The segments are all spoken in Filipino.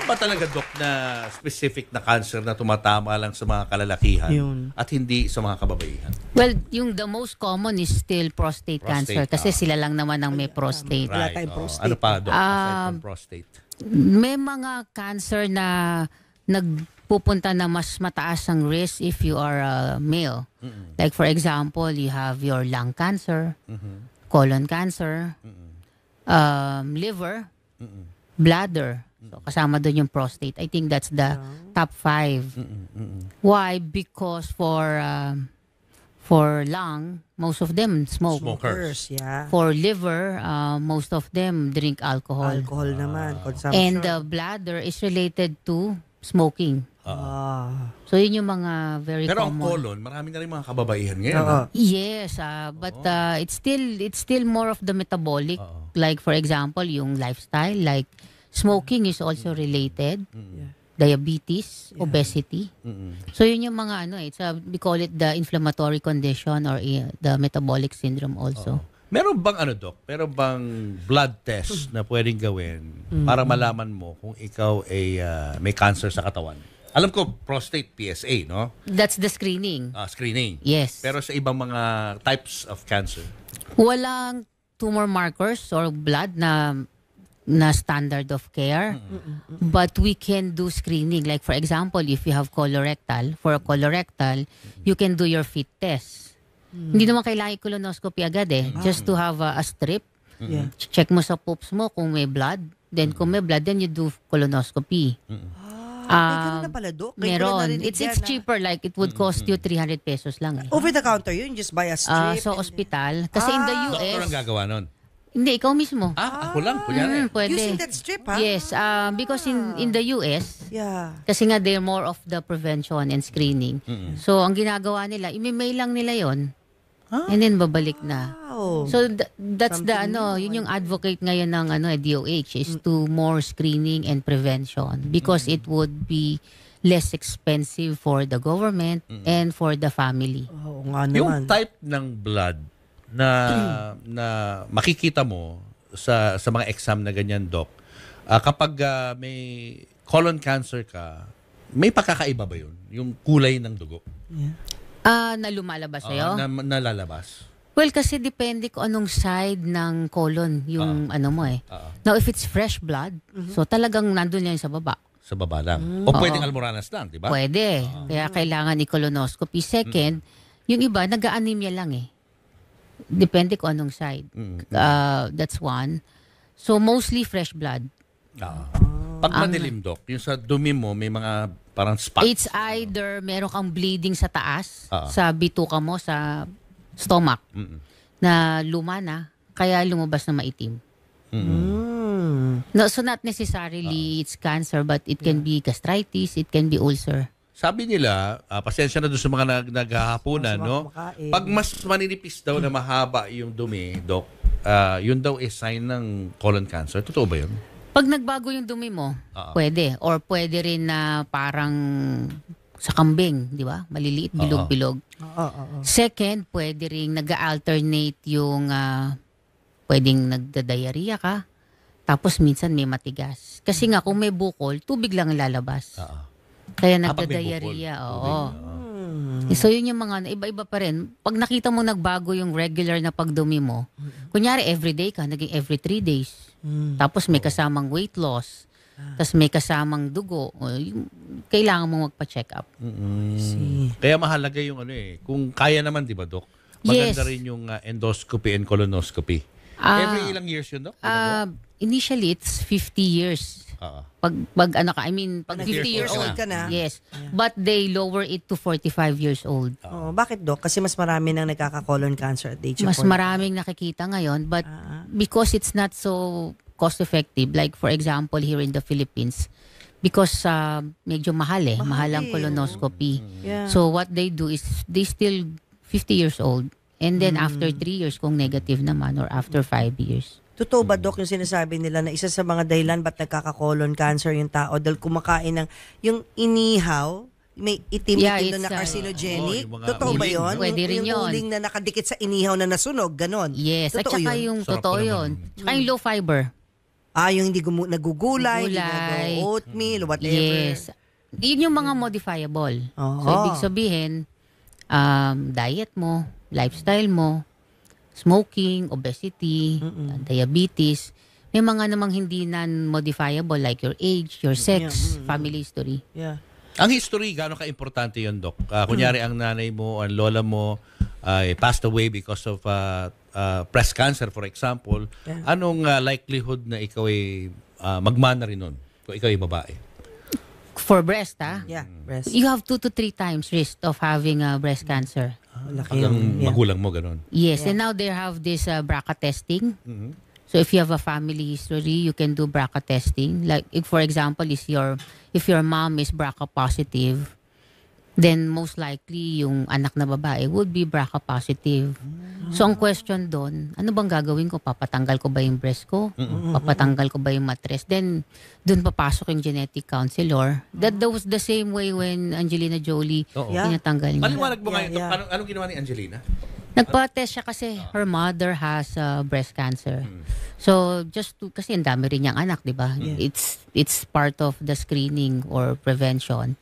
meron ba talaga, Doc, na specific na cancer na tumatama lang sa mga kalalakihan Yun. at hindi sa mga kababaihan? Well, yung the most common is still prostate, Prostate, cancer kasi ah. sila lang naman ang may prostate. Wala tayong oo. prostate. Ano pa, Doc, aside from ah, prostate? May mga cancer na nagpupunta na mas mataas ang risk if you are a male. Like for example, you have your lung cancer, mm-hmm. colon cancer, um, liver, bladder. So kasama doon yung prostate. I think that's the top five. Why? Because for um, for lung, most of them smoke. Smokers. yeah. For liver, uh, most of them drink alcohol. Alcohol naman, ah. consumption. And the bladder is related to smoking. Ah. ah. So yun yung mga very Pero ang colon, marami na rin mga kababaihan ngayon. Oo. ah. Yes, ah, but oh. ah, it's still it's still more of the metabolic. Oo. Like for example, yung lifestyle like Smoking is also related. Yeah. Mm-hmm. Diabetes, yeah. obesity. Mm-hmm. So yun yung mga ano eh, it's a, we call it the inflammatory condition or uh, the metabolic syndrome also. Uh-oh. Meron bang ano, Doc? Meron bang blood test na pwedeng gawin mm-hmm. para malaman mo kung ikaw ay uh, may cancer sa katawan? Alam ko, prostate PSA, no? That's the screening. Ah, screening. Yes. Pero sa ibang mga types of cancer? Walang tumor markers or blood na na standard of care. Mm-hmm. But we can do screening. Like for example, if you have colorectal, for colorectal, mm-hmm. you can do your fit test. Mm-hmm. Hindi naman kailangan colonoscopy agad eh. Mm-hmm. Just to have a, a strip. Mm-hmm. Yeah. Check mo sa poops mo kung may blood. Then mm-hmm. kung may blood, then you do colonoscopy. Mm-hmm. Uh, na pala, Meron. It's, it's ah. cheaper. Like, it would cost you 300 mm-hmm. pesos lang. Eh. Over the counter yun? Just buy a ah, strip? Uh, so, hospital. Kasi ah, in the US... Doktor ang gagawa nun? Hindi, ikaw mismo. Ah, ako lang. Ah. Kunyari. Mm, pwede. Using that strip, ha? Ah? Yes, uh, because in in the US, yeah. kasi nga they're more of the prevention and screening. Mm-mm. So, ang ginagawa nila, imi-mail lang nila yon Huh? And then babalik na. So th- that's Something the ano, yun yung advocate ngayon ng ano DOH eh, is mm. to more screening and prevention because mm. it would be less expensive for the government mm. and for the family. oh, nga naman. Yung type ng blood na na makikita mo sa sa mga exam na ganyan, doc. Uh, kapag uh, may colon cancer ka, may pagkakaiba ba 'yun? Yung kulay ng dugo? Yeah. Ah, uh, na lumalabas ah, sa'yo? Uh, na, nalalabas. Well, kasi depende ko anong side ng colon yung uh ano mo eh. uh Now, if it's fresh blood, uh-huh. so talagang nandoon yan sa baba. Sa baba lang. Mm. O pwedeng Oo. almoranas lang, di ba? Pwede. Uh-huh. Kaya kailangan ni colonoscopy Second, mm. yung iba, nag-anemia lang eh. Depende ko anong side. Mm-hmm. Uh, that's one. So mostly fresh blood. Ah. Pag um, madilim, Doc, yung sa dumi mo, may mga parang spots. It's either meron kang bleeding sa taas, uh-huh. sa bituka mo, sa stomach, Mm-mm. na luma na, kaya lumabas na maitim. Mm-mm. No, so not necessarily uh it's cancer, but it yeah. can be gastritis, it can be ulcer sabi nila, uh, pasensya na doon sa mga nag naghahapunan, no? Pag mas maninipis daw na mahaba yung dumi, Doc, uh, yun daw is sign ng colon cancer. Totoo ba yun? Pag nagbago yung dumi mo, uh-huh. pwede. Or pwede rin na parang sa kambing, di ba? Maliliit, bilog-bilog. Uh-huh. Uh-huh. Second, pwede rin nag-alternate yung uh, pwedeng nagda-diarrhea ka. Tapos minsan may matigas. Kasi nga kung may bukol, tubig lang lalabas. Uh-huh. Kaya nagda-diarrhea, oo. Mm. So yun yung mga ano, iba-iba pa rin. Pag nakita mo nagbago yung regular na pagdumi mo, hmm. kunyari everyday ka, naging every three days. Mm. Tapos may kasamang weight loss. Ah. Tapos may kasamang dugo. O, yung- Kailangan mo magpa-check up. See. Kaya mahalaga yung ano eh. Kung kaya naman, di ba, Doc? Maganda Yes. rin yung ah, endoscopy and colonoscopy. Ah. Every ilang years yun, Doc? Ginagawa? Uh, ah, initially, it's 50 years. Oo. Pag, pag ano ka, I mean, pag 50 years old ka na. Yes. But they lower it to 45 years old. oh, bakit do? Kasi mas marami nang nagkaka-colon cancer at age of Mas 40. maraming nakikita ngayon but Ah. because it's not so cost effective like for example here in the Philippines because uh, medyo mahal eh, Mahal ang eh. colonoscopy. Mm-hmm. Yeah. So what they do is they still 50 years old and then mm. after 3 years kung negative naman or after 5 years. Totoo ba, Dok, yung sinasabi nila na isa sa mga dahilan ba't nagkaka-colon cancer yung tao dahil kumakain ng yung inihaw, may itim yeah, na uh, carcinogenic. Oh, totoo uling. ba yun? Pwede rin yun. yung yun. uling na nakadikit sa inihaw na nasunog, ganon. Yes, totoo at saka yun? yung Sarap totoo yun. Tsaka yung low fiber. Ah, yung hindi gumu- nagugulay, nagugulay, hindi oatmeal, whatever. Yes. Yun yung mga hmm. modifiable. Oh. So, ibig sabihin, um, diet mo, lifestyle mo, smoking, obesity, Mm-mm. Uh, diabetes. May mga namang hindi non-modifiable like your age, your sex, Yeah, mm-mm. family history. Yeah. Ang history, gaano ka-importante yun, Doc? Ah, kunyari, mm. ang nanay mo, ang lola mo, ay passed away because of uh, uh, breast cancer, for example. Yeah. Anong ah, likelihood na ikaw ay ah, magmana rin nun? Kung ikaw ay babae. For breast, ah, Yeah. Breast. you have two to three times risk of having uh, breast cancer. Ah, laki Hanggang Yeah. magulang mo, ganun. Yes, yeah. and now they have this uh, BRCA testing. Mm-hmm. So if you have a family history, you can do BRCA testing. Like if for example, is your if your mom is BRCA positive, then most likely yung anak na babae would be BRCA positive. So ang question doon, ano bang gagawin ko? Papatanggal ko ba yung breast ko? Papatanggal ko ba yung matres? Then doon papasok yung genetic counselor. That, that was the same way when Angelina Jolie Oo. Yeah. pinatanggal niya. Paliwanag mo Yeah, ngayon, yeah. anong, anong ginawa ni Angelina? Nagpa-test siya kasi her mother has uh, breast cancer. Mm. So just to, kasi ang dami rin niyang anak, 'di ba? Mm. It's it's part of the screening or prevention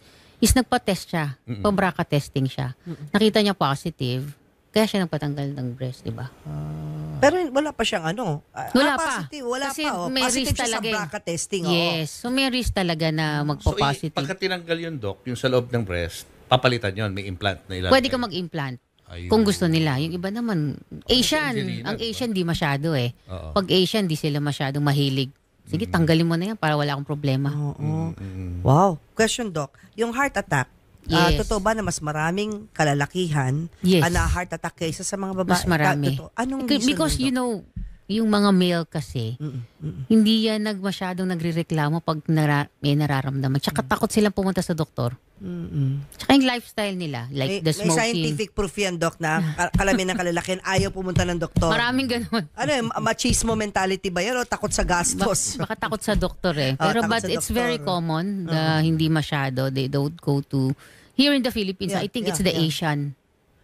is nagpa-test siya. Mm-mm. Pa-BRCA testing siya. Mm-mm. Nakita niya positive, kaya siya nagpatanggal ng breast, di ba? Ah. Pero wala pa siyang ano. Ah, ah, Wala pa. positive, wala Kasi pa. Oh. may Positive risk siya sa talaga eh. testing. oo. Oh. Yes. So may risk talaga na mm. So, i- magpo-positive. pagka tinanggal yung doc, yung sa loob ng breast, papalitan yon may implant na ilalagay. Pwede ka mag-implant. Ayun. Kung gusto nila. Yung iba naman, Asian. Ang Asian, di masyado eh. Oo. Pag Asian, di sila masyadong mahilig Sige, mm-hmm. tanggalin mo na yan para wala akong problema. Oo. Mm-hmm. Wow. Question, Doc. Yung heart attack, ah, Yes. Uh, totoo ba na mas maraming kalalakihan yes. Ah, na heart attack kaysa sa mga babae? Mas marami. Ka, totoo. Anong Because, you know, yung mga male kasi, Mm-mm. Mm-mm. hindi yan nag, masyadong nagre-reklamo pag nara, may nararamdaman. Tsaka mm. takot silang pumunta sa doktor. Mm-mm. Tsaka yung lifestyle nila, like may, the smoking. May scientific proof yan, Doc, na kal- ng kalalakihan, ayaw pumunta ng doktor. Maraming ganun. Ano yung machismo mentality ba yan o takot sa gastos? Ba- baka takot sa doktor eh. Oh, but it's doktor. very common, uh-huh. hindi masyado. They don't go to, here in the Philippines, yeah, I think yeah, it's the yeah. Asian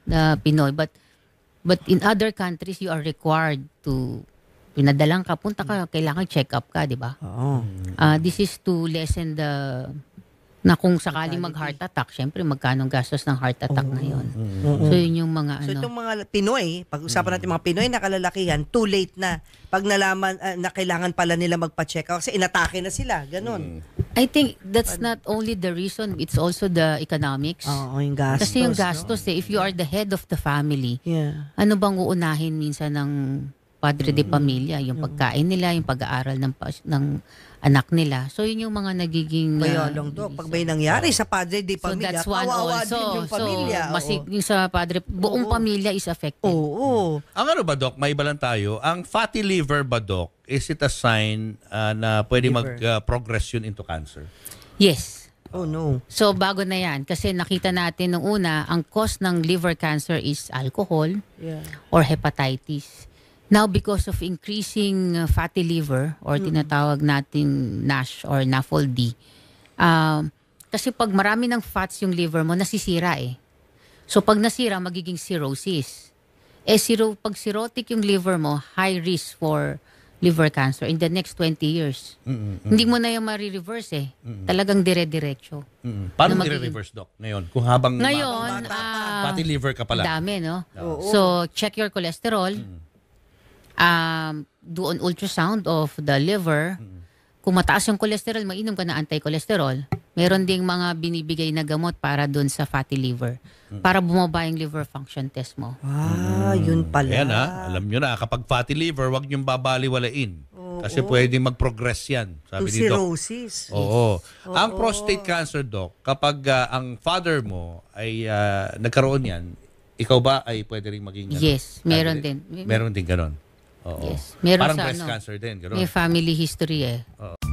na uh, Pinoy. But but in other countries, you are required to pinadalang ka, punta ka, kailangan check up ka, di ba? Oo. Uh, this is to lessen the na kung sakali mag-heart attack, syempre magkano gastos ng heart attack oh. ngayon. Oh. So yun yung mga ano. So itong mga Pinoy, pag-usapan natin mga Pinoy na kalalakihan, too late na. Pag nalaman uh, na kailangan pala nila magpa-check up kasi inatake na sila, ganun. Mm. I think that's not only the reason, it's also the economics. Oo, oh, yung gastos. Kasi yung gastos no? eh, if you are the head of the family, yeah. ano bang uunahin minsan ng padre de mm. pamilya, yung mm. pagkain nila, yung pag-aaral ng ng anak nila. So yun yung mga nagiging Kaya ah, lang do, pag may nangyari sa padre di So pamilya, that's one kawawa also. din yung pamilya. So masig yung sa padre, buong Oo. pamilya is affected. Oo. Ang ano ba, Doc? May iba lang tayo. Ang fatty liver ba, Doc? Is it a sign ah, na pwede mag-progress ah, yun into cancer? Yes. Oh no. So bago na yan kasi nakita natin nung una ang cause ng liver cancer is alcohol Yeah. or hepatitis. Now, because of increasing uh, fatty liver or mm. tinatawag natin NASH or NAFLD, um, kasi pag marami ng fats yung liver mo, nasisira eh. So, pag nasira, magiging cirrhosis. Eh, siro, pag cirrhotic yung liver mo, high risk for liver cancer in the next 20 years. Mm-mm, Hindi mo na yung marireverse eh. Mm-mm. Talagang dire-diretso. Mm-mm. Paano na magiging... doc, ngayon? Kung habang ngayon, bata, uh, ah, pati liver ka pala. Dami, no? Oo. So, check your cholesterol. Mm-mm um, do an ultrasound of the liver. Kung mataas yung cholesterol, mainom ka na anti-cholesterol. Meron ding mga binibigay na gamot para doon sa fatty liver. Para bumaba yung liver function test mo. Ah, hmm. yun pala. Ayan ha, ah. alam nyo na, kapag fatty liver, huwag nyo babaliwalain. Kasi pwedeng mag-progress yan. Sabi ni Doc. Cirrhosis. Oo. Ang prostate cancer, Doc, kapag ah, ang father mo ay ah, nagkaroon yan, ikaw ba ay pwede rin maging ganun? Yes, meron din. Meron din ganun. Oo. Yes. Meron Parang sa breast ano, cancer din. Ganun. May family history eh. Oo.